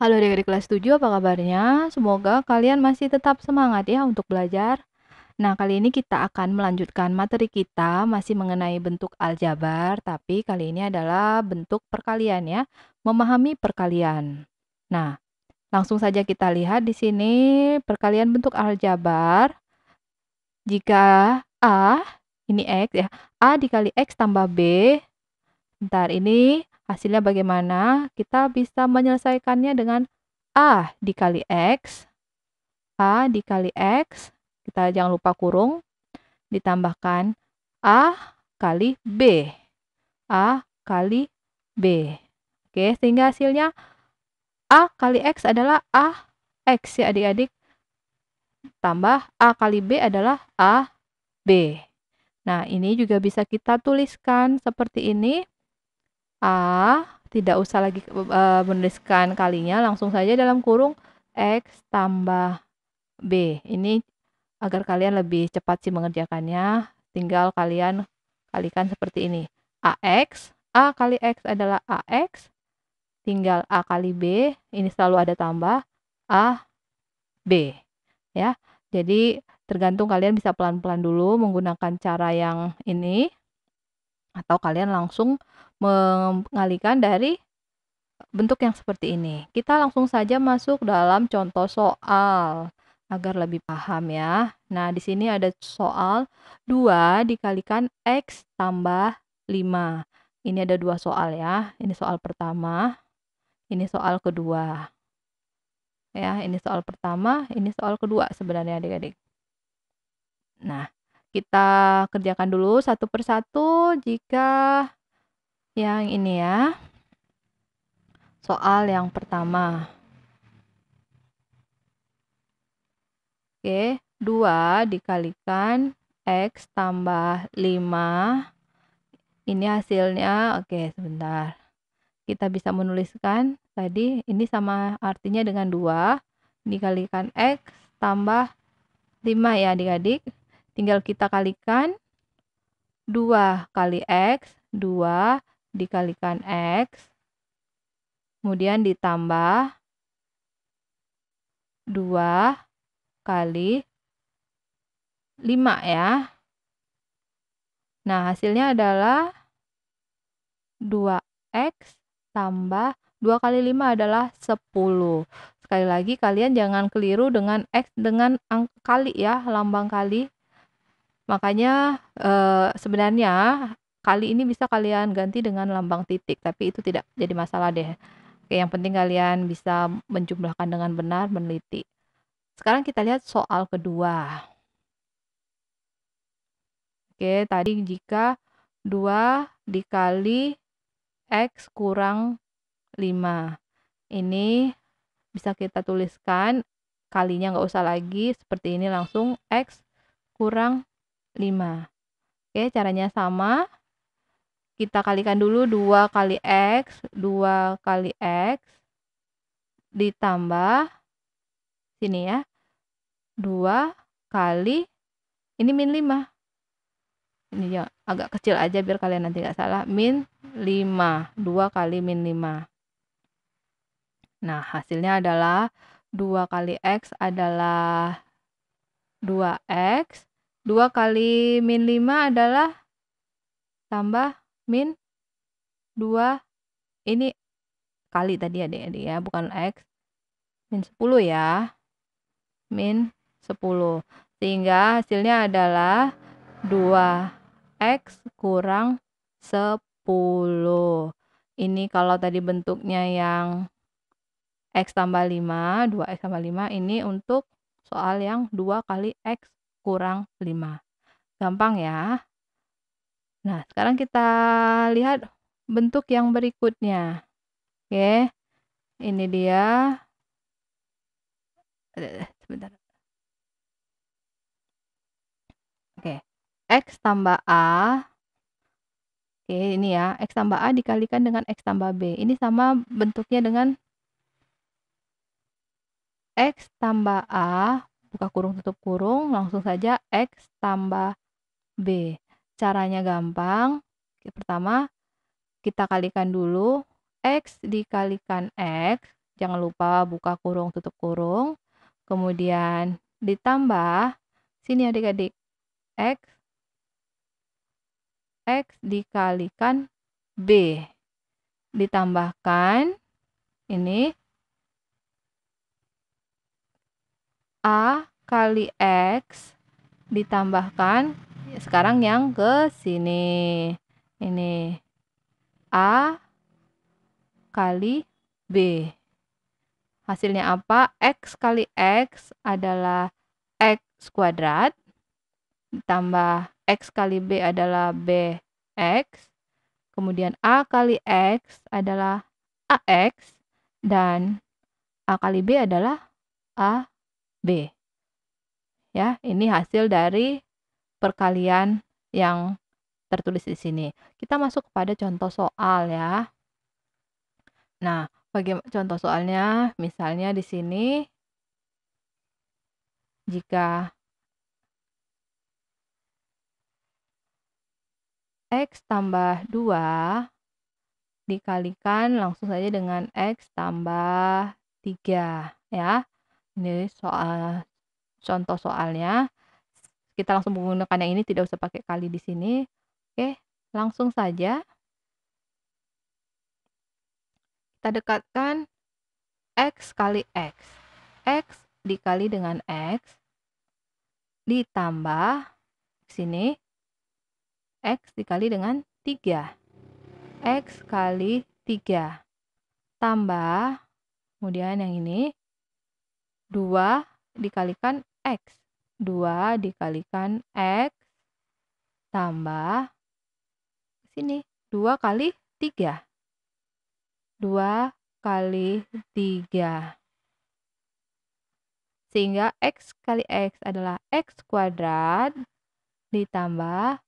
Halo adik-adik kelas 7, apa kabarnya? Semoga kalian masih tetap semangat ya untuk belajar. Nah, kali ini kita akan melanjutkan materi kita masih mengenai bentuk aljabar, tapi kali ini adalah bentuk perkalian ya, memahami perkalian. Nah, langsung saja kita lihat di sini perkalian bentuk aljabar. Jika A, ini X ya, A dikali X tambah B, Ntar ini Hasilnya bagaimana? Kita bisa menyelesaikannya dengan A dikali X. A dikali X. Kita jangan lupa kurung. Ditambahkan A kali B. A kali B. Oke, sehingga hasilnya A kali X adalah A X ya adik-adik. Tambah A kali B adalah A B. Nah, ini juga bisa kita tuliskan seperti ini. A tidak usah lagi uh, e, menuliskan kalinya langsung saja dalam kurung X tambah B ini agar kalian lebih cepat sih mengerjakannya tinggal kalian kalikan seperti ini AX A kali X adalah AX tinggal A kali B ini selalu ada tambah A B ya jadi tergantung kalian bisa pelan-pelan dulu menggunakan cara yang ini atau kalian langsung mengalihkan dari bentuk yang seperti ini. Kita langsung saja masuk dalam contoh soal agar lebih paham ya. Nah, di sini ada soal 2 dikalikan X tambah 5. Ini ada dua soal ya. Ini soal pertama, ini soal kedua. Ya, ini soal pertama, ini soal kedua sebenarnya adik-adik. Nah, kita kerjakan dulu satu persatu jika yang ini ya. Soal yang pertama. Oke, 2 dikalikan X tambah 5. Ini hasilnya, oke sebentar. Kita bisa menuliskan tadi ini sama artinya dengan 2 dikalikan X tambah 5 ya adik-adik. Tinggal kita kalikan 2 kali X, 2 dikalikan X, kemudian ditambah 2 kali 5 ya. Nah, hasilnya adalah 2X tambah 2 kali 5 adalah 10. Sekali lagi, kalian jangan keliru dengan X dengan kali ya, lambang kali. Makanya e, sebenarnya kali ini bisa kalian ganti dengan lambang titik tapi itu tidak jadi masalah deh oke yang penting kalian bisa menjumlahkan dengan benar meneliti sekarang kita lihat soal kedua oke tadi jika 2 dikali X kurang 5 ini bisa kita tuliskan kalinya nggak usah lagi seperti ini langsung X kurang 5 oke caranya sama kita kalikan dulu 2 kali X 2 kali X ditambah sini ya 2 kali ini min 5 ini ya agak kecil aja biar kalian nanti nggak salah min 5 2 kali min 5 nah hasilnya adalah 2 kali X adalah 2X 2 kali min 5 adalah tambah min 2 ini kali tadi adik-adik ya, ya bukan X min 10 ya min 10 sehingga hasilnya adalah 2x kurang 10 ini kalau tadi bentuknya yang X tambah 5 2X tambah 5 ini untuk soal yang 2 kali X kurang 5 gampang ya Nah, sekarang kita lihat bentuk yang berikutnya. Oke. Ini dia. Sebentar. Oke. X tambah A. Oke, ini ya. X tambah A dikalikan dengan X tambah B. Ini sama bentuknya dengan X tambah A. Buka kurung tutup kurung. Langsung saja X tambah B. Caranya gampang. Pertama, kita kalikan dulu X dikalikan X. Jangan lupa buka kurung, tutup kurung. Kemudian ditambah, sini adik-adik, X, X dikalikan B. Ditambahkan, ini, A kali X ditambahkan sekarang yang ke sini ini A kali B hasilnya apa X kali X adalah X kuadrat ditambah X kali B adalah BX kemudian A kali X adalah AX dan A kali B adalah AB ya ini hasil dari perkalian yang tertulis di sini. Kita masuk kepada contoh soal ya. Nah, bagaimana contoh soalnya? Misalnya di sini jika X tambah 2 dikalikan langsung saja dengan X tambah 3 ya. Ini soal contoh soalnya kita langsung menggunakan yang ini tidak usah pakai kali di sini oke langsung saja kita dekatkan x kali x x dikali dengan x ditambah sini x dikali dengan 3 x kali 3 tambah kemudian yang ini 2 dikalikan x 2 dikalikan X tambah sini 2 kali 3. 2 kali 3. Sehingga X kali X adalah X kuadrat ditambah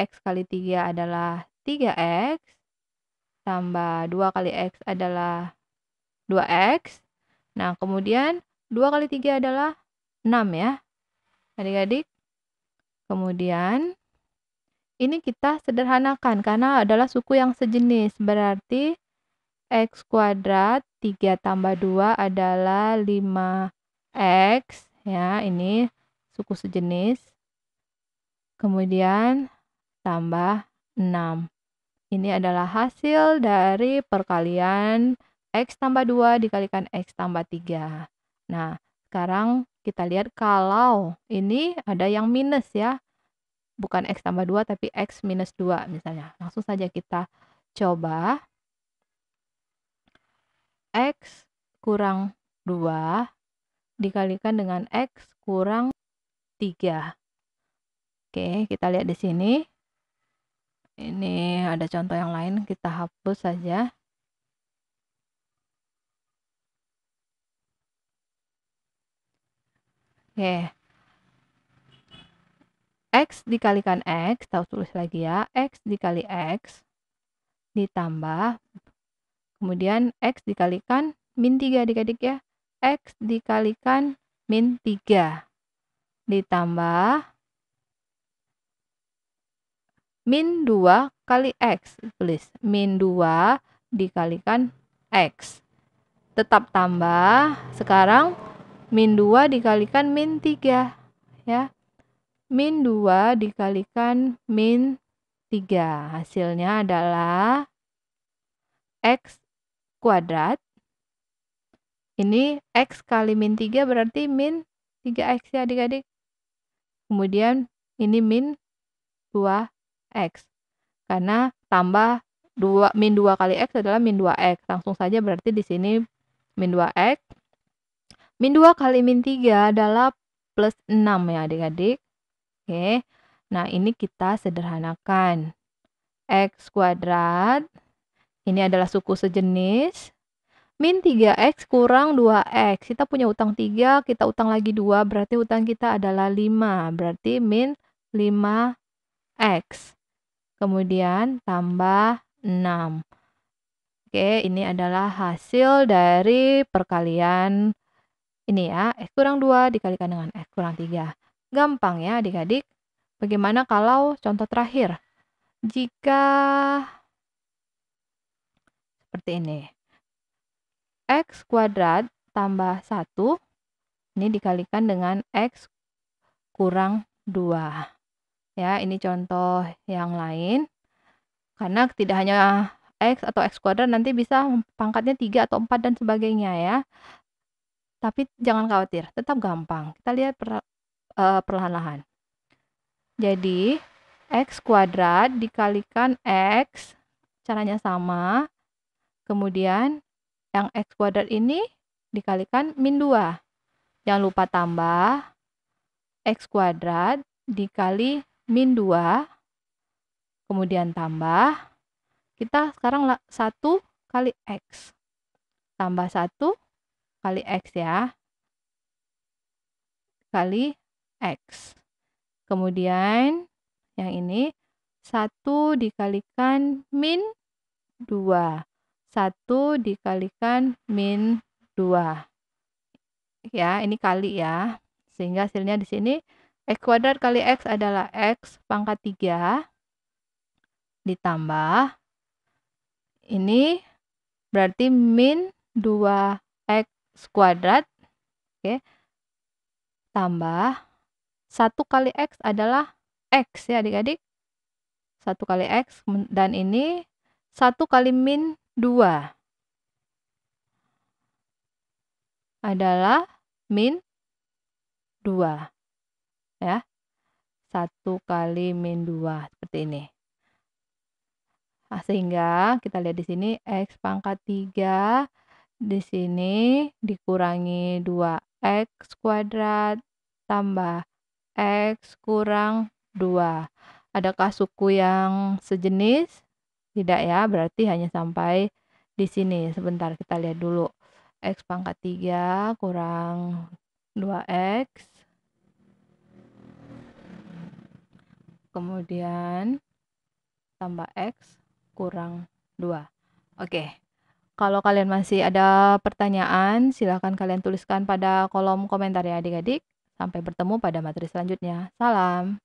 X kali 3 adalah 3X tambah 2 kali X adalah 2X. Nah, kemudian 2 kali 3 adalah 6 ya adik-adik. Kemudian ini kita sederhanakan karena adalah suku yang sejenis. Berarti X kuadrat 3 tambah 2 adalah 5X. Ya, ini suku sejenis. Kemudian tambah 6. Ini adalah hasil dari perkalian X tambah 2 dikalikan X tambah 3. Nah, sekarang kita lihat kalau ini ada yang minus ya. Bukan X tambah 2 tapi X minus 2 misalnya. Langsung saja kita coba. X kurang 2 dikalikan dengan X kurang 3. Oke, kita lihat di sini. Ini ada contoh yang lain, kita hapus saja. Oke. X dikalikan X, tahu tulis lagi ya. X dikali X ditambah. Kemudian X dikalikan min 3 adik-adik ya. X dikalikan min 3 ditambah min 2 kali X. Tulis min 2 dikalikan X. Tetap tambah. Sekarang min 2 dikalikan min 3 ya min 2 dikalikan min 3 hasilnya adalah x kuadrat ini x kali min 3 berarti min 3x ya adik-adik kemudian ini min 2x karena tambah 2 min 2 kali x adalah min 2x langsung saja berarti di sini min 2x Min 2 kali min 3 adalah plus 6 ya adik-adik. Oke, nah ini kita sederhanakan. X kuadrat, ini adalah suku sejenis. Min 3X kurang 2X. Kita punya utang 3, kita utang lagi 2, berarti utang kita adalah 5. Berarti min 5X. Kemudian tambah 6. Oke, ini adalah hasil dari perkalian ini ya, X kurang 2 dikalikan dengan X kurang 3. Gampang ya adik-adik. Bagaimana kalau contoh terakhir? Jika seperti ini. X kuadrat tambah 1 ini dikalikan dengan X kurang 2. Ya, ini contoh yang lain. Karena tidak hanya X atau X kuadrat nanti bisa pangkatnya 3 atau 4 dan sebagainya ya. Tapi jangan khawatir, tetap gampang. Kita lihat per, uh, perlahan-lahan. Jadi, X kuadrat dikalikan X, caranya sama. Kemudian, yang X kuadrat ini dikalikan min 2. Jangan lupa tambah X kuadrat dikali min 2. Kemudian tambah. Kita sekarang 1 kali X. Tambah 1 kali X ya. Kali X. Kemudian yang ini satu dikalikan min dua satu dikalikan min dua Ya, ini kali ya. Sehingga hasilnya di sini X kuadrat kali X adalah X pangkat tiga ditambah ini berarti min dua x kuadrat Oke. Tambah 1 kali X adalah X ya adik-adik. 1 kali X dan ini 1 kali min 2 adalah min 2 ya 1 kali min 2 seperti ini nah, sehingga kita lihat di sini X pangkat 3 di sini dikurangi 2x kuadrat tambah x kurang 2. Adakah suku yang sejenis? Tidak ya, berarti hanya sampai di sini. Sebentar kita lihat dulu. X pangkat 3 kurang 2x. Kemudian tambah x kurang 2. Oke. Okay. Kalau kalian masih ada pertanyaan, silakan kalian tuliskan pada kolom komentar ya adik-adik. Sampai bertemu pada materi selanjutnya. Salam.